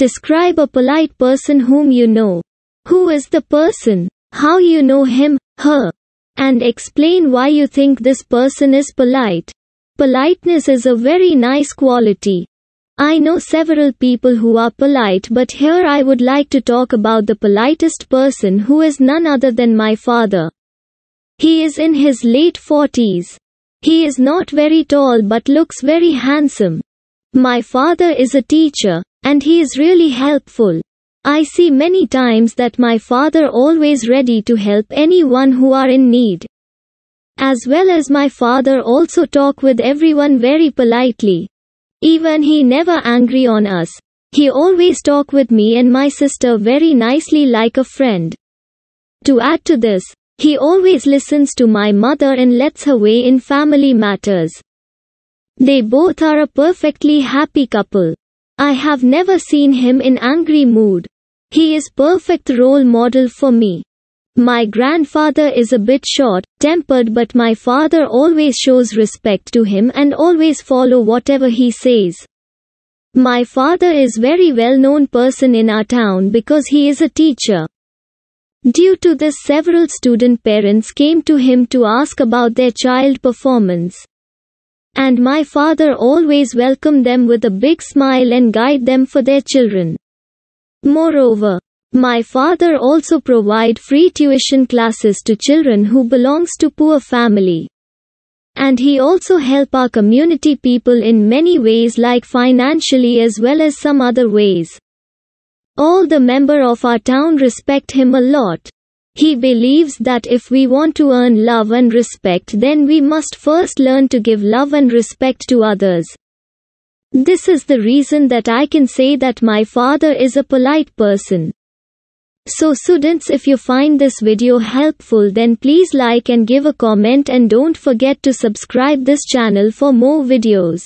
Describe a polite person whom you know. Who is the person? How you know him, her? And explain why you think this person is polite. Politeness is a very nice quality. I know several people who are polite but here I would like to talk about the politest person who is none other than my father. He is in his late 40s. He is not very tall but looks very handsome. My father is a teacher. And he is really helpful. I see many times that my father always ready to help anyone who are in need. As well as my father also talk with everyone very politely. Even he never angry on us. He always talk with me and my sister very nicely like a friend. To add to this, he always listens to my mother and lets her way in family matters. They both are a perfectly happy couple. I have never seen him in angry mood. He is perfect role model for me. My grandfather is a bit short tempered but my father always shows respect to him and always follow whatever he says. My father is very well known person in our town because he is a teacher. Due to this several student parents came to him to ask about their child performance. And my father always welcomed them with a big smile and guide them for their children. Moreover, my father also provide free tuition classes to children who belongs to poor family. And he also help our community people in many ways like financially as well as some other ways. All the member of our town respect him a lot. He believes that if we want to earn love and respect then we must first learn to give love and respect to others. This is the reason that I can say that my father is a polite person. So students if you find this video helpful then please like and give a comment and don't forget to subscribe this channel for more videos.